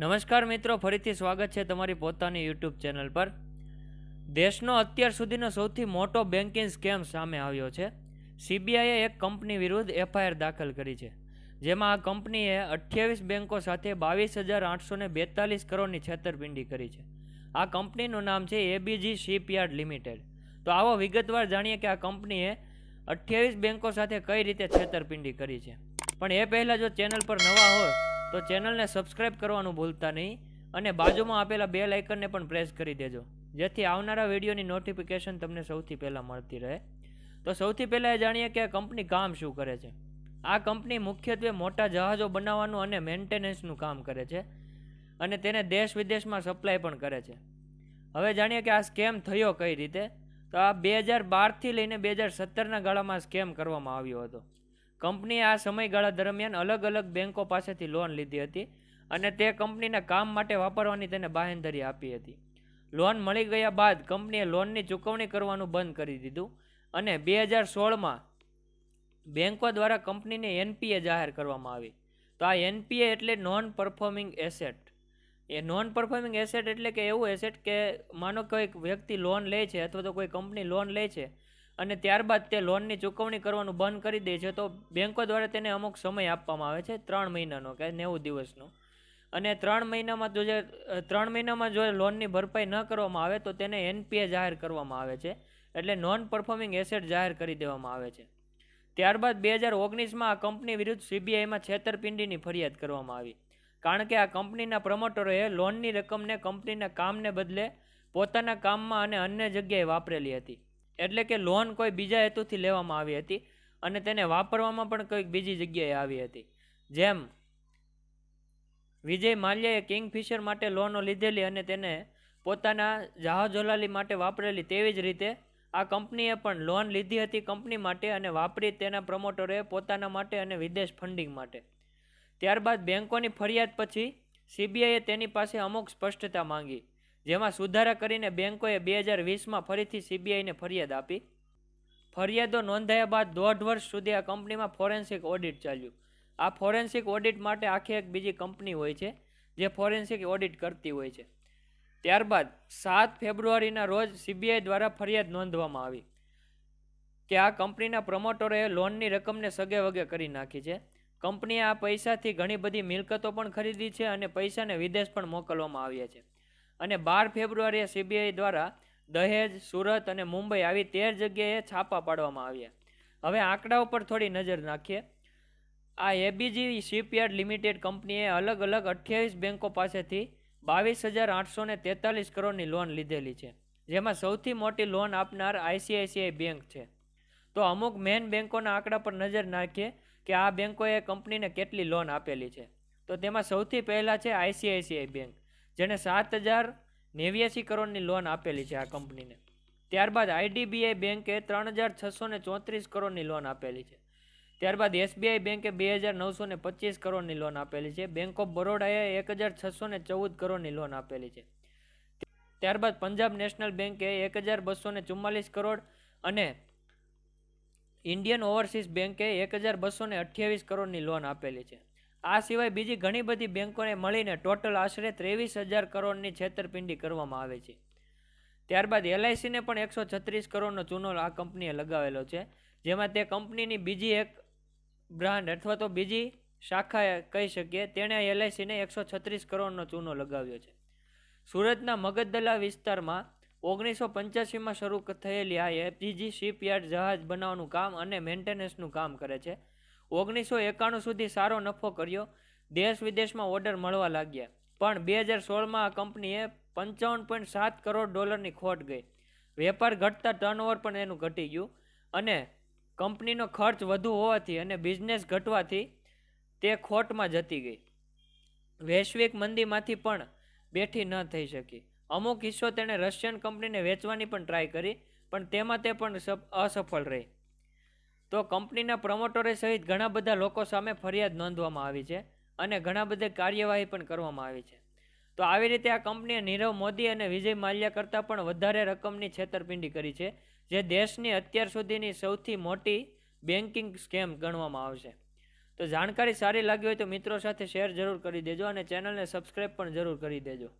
નમસ્કાર મિત્રો ફરીથી સ્વાગત છે તમારી પોતાની યુટ્યુબ ચેનલ પર દેશનો અત્યાર સુધીનો સૌથી મોટો બેન્કિંગ સ્કેમ સામે આવ્યો છે સીબીઆઈએ એક કંપની વિરુદ્ધ એફઆઈઆર દાખલ કરી છે જેમાં આ કંપનીએ અઠ્યાવીસ બેન્કો સાથે બાવીસ હજાર આઠસો ને બેતાલીસ કરોડની છેતરપિંડી કરી છે આ કંપનીનું નામ છે એબીજી શિપયાર્ડ લિમિટેડ તો આવો વિગતવાર જાણીએ કે આ કંપનીએ અઠ્યાવીસ બેન્કો સાથે કઈ રીતે છેતરપિંડી કરી છે પણ એ પહેલાં જો ચેનલ પર નવા હોય તો ચેનલને સબસ્ક્રાઇબ કરવાનું ભૂલતા નહીં અને બાજુમાં આપેલા બે લાઇકનને પણ પ્રેસ કરી દેજો જેથી આવનારા વિડીયોની નોટિફિકેશન તમને સૌથી પહેલાં મળતી રહે તો સૌથી પહેલાં એ જાણીએ કે આ કંપની કામ શું કરે છે આ કંપની મુખ્યત્વે મોટા જહાજો બનાવવાનું અને મેન્ટેનન્સનું કામ કરે છે અને તેને દેશ વિદેશમાં સપ્લાય પણ કરે છે હવે જાણીએ કે આ સ્કેમ થયો કઈ રીતે તો આ બે હજાર બારથી લઈને બે હજાર સત્તરના ગાળામાં સ્કેમ કરવામાં આવ્યો હતો કંપનીએ આ સમયગાળા દરમિયાન અલગ અલગ બેન્કો પાસેથી લોન લીધી હતી અને તે કંપનીના કામ માટે વાપરવાની તેને બાહેંધરી આપી હતી લોન મળી ગયા બાદ કંપનીએ લોનની ચૂકવણી કરવાનું બંધ કરી દીધું અને બે હજાર સોળમાં બેન્કો દ્વારા કંપનીને એનપીએ જાહેર કરવામાં આવી તો આ એનપીએ એટલે નોન પરફોર્મિંગ એસેટ એ નોન પરફોર્મિંગ એસેટ એટલે કે એવું એસેટ કે માનો કોઈ વ્યક્તિ લોન લે છે અથવા તો કોઈ કંપની લોન લે છે અને ત્યારબાદ તે લોનની ચૂકવણી કરવાનું બંધ કરી દે છે તો બેંકો દ્વારા તેને અમુક સમય આપવામાં આવે છે ત્રણ મહિનાનો કે નેવું દિવસનો અને ત્રણ મહિનામાં જો જે ત્રણ મહિનામાં જો લોનની ભરપાઈ ન કરવામાં આવે તો તેને એનપીએ જાહેર કરવામાં આવે છે એટલે નોન પરફોર્મિંગ એસેટ જાહેર કરી દેવામાં આવે છે ત્યારબાદ બે હજાર ઓગણીસમાં આ કંપની વિરુદ્ધ સીબીઆઈમાં છેતરપિંડીની ફરિયાદ કરવામાં આવી કારણ કે આ કંપનીના પ્રમોટરોએ લોનની રકમને કંપનીના કામને બદલે પોતાના કામમાં અને અન્ય જગ્યાએ વાપરેલી હતી એટલે કે લોન કોઈ બીજા હેતુથી લેવામાં આવી હતી અને તેને વાપરવામાં પણ કંઈક બીજી જગ્યાએ આવી હતી જેમ વિજય માલ્યાએ કિંગફિશર માટે લોનો લીધેલી અને તેને પોતાના જહાજોલાલી માટે વાપરેલી તેવી જ રીતે આ કંપનીએ પણ લોન લીધી હતી કંપની માટે અને વાપરી તેના પ્રમોટરોએ પોતાના માટે અને વિદેશ ફંડિંગ માટે ત્યારબાદ બેન્કોની ફરિયાદ પછી સીબીઆઈએ તેની પાસે અમુક સ્પષ્ટતા માંગી જેમાં સુધારા કરીને બેન્કોએ બે હજાર વીસમાં ફરીથી સીબીઆઈને ફરિયાદ આપી ફરિયાદો નોંધાયા બાદ દોઢ વર્ષ સુધી આ કંપનીમાં ફોરેન્સિક ઓડિટ ચાલ્યું આ ફોરેન્સિક ઓડિટ માટે આખી એક બીજી કંપની હોય છે જે ફોરેન્સિક ઓડિટ કરતી હોય છે ત્યારબાદ સાત ફેબ્રુઆરીના રોજ સીબીઆઈ દ્વારા ફરિયાદ નોંધવામાં આવી કે આ કંપનીના પ્રમોટરોએ લોનની રકમને સગે વગે કરી નાખી છે કંપનીએ આ પૈસાથી ઘણી બધી મિલકતો પણ ખરીદી છે અને પૈસાને વિદેશ પણ મોકલવામાં આવ્યા છે અને બાર ફેબ્રુઆરીએ સીબીઆઈ દ્વારા દહેજ સુરત અને મુંબઈ આવી તેર જગ્યાએ છાપા પાડવામાં આવ્યા હવે આંકડા ઉપર થોડી નજર નાખીએ આ એબીજી શિપયાર્ડ લિમિટેડ કંપનીએ અલગ અલગ અઠ્યાવીસ બેન્કો પાસેથી બાવીસ હજાર આઠસો ને તેતાલીસ કરોડની લોન લીધેલી છે જેમાં સૌથી મોટી લોન આપનાર આઈસીઆઈસીઆઈ બેંક છે તો અમુક મેન બેન્કોના આંકડા પર નજર નાખીએ કે આ બેન્કોએ કંપનીને કેટલી લોન આપેલી છે તો તેમાં સૌથી પહેલાં છે આઈસીઆઈસીઆઈ બેંક જેણે સાત હજાર નેવ્યાસી કરોડની લોન આપેલી છે આ કંપનીને ત્યારબાદ આઈડીબીઆઈ બેંકે ત્રણ હજાર છસો ને ચોત્રીસ કરોડની લોન આપેલી છે ત્યારબાદ એસબીઆઈ બેંકે બે હજાર નવસો ને પચીસ કરોડની લોન આપેલી છે બેંક ઓફ બરોડાએ એક હજાર છસો ને ચૌદ કરોડની લોન આપેલી છે ત્યારબાદ પંજાબ નેશનલ બેંકે એક હજાર બસો ને ચુમ્માલીસ કરોડ અને ઇન્ડિયન ઓવરસીઝ બેંકે એક હજાર બસો ને અઠ્યાવીસ કરોડની લોન આપેલી છે આ સિવાય બીજી ઘણી બધી બેન્કોને મળીને ટોટલ આશરે ત્રેવીસ હજાર કરોડની છેતરપિંડી કરવામાં આવે છે ત્યારબાદ એલઆઈસીને પણ એકસો છત્રીસ કરોડનો ચૂનો આ કંપનીએ લગાવેલો છે જેમાં તે કંપનીની બીજી એક બ્રાન્ડ અથવા તો બીજી શાખા કહી શકીએ તેણે એલઆઈસીને એકસો છત્રીસ કરોડનો ચૂનો લગાવ્યો છે સુરતના મગદલા વિસ્તારમાં ઓગણીસો પંચ્યાસીમાં શરૂ થયેલી આ એપીજી શિપયાર્ડ જહાજ બનાવવાનું કામ અને મેન્ટેનન્સનું કામ કરે છે ઓગણીસો એકાણું સુધી સારો નફો કર્યો દેશ વિદેશમાં ઓર્ડર મળવા લાગ્યા પણ બે હજાર સોળમાં આ કંપનીએ પંચાવન પોઈન્ટ સાત કરોડ ડોલરની ખોટ ગઈ વેપાર ઘટતા ટર્નઓવર પણ એનું ઘટી ગયું અને કંપનીનો ખર્ચ વધુ હોવાથી અને બિઝનેસ ઘટવાથી તે ખોટમાં જતી ગઈ વૈશ્વિક મંદીમાંથી પણ બેઠી ન થઈ શકી અમુક હિસ્સો તેણે રશિયન કંપનીને વેચવાની પણ ટ્રાય કરી પણ તેમાં તે પણ અસફળ રહી તો કંપનીના પ્રમોટરે સહિત ઘણા બધા લોકો સામે ફરિયાદ નોંધવામાં આવી છે અને ઘણા બધી કાર્યવાહી પણ કરવામાં આવી છે તો આવી રીતે આ કંપનીએ નીરવ મોદી અને વિજય માલ્યા કરતાં પણ વધારે રકમની છેતરપિંડી કરી છે જે દેશની અત્યાર સુધીની સૌથી મોટી બેન્કિંગ સ્કેમ ગણવામાં આવશે તો જાણકારી સારી લાગી હોય તો મિત્રો સાથે શેર જરૂર કરી દેજો અને ચેનલને સબસ્ક્રાઈબ પણ જરૂર કરી દેજો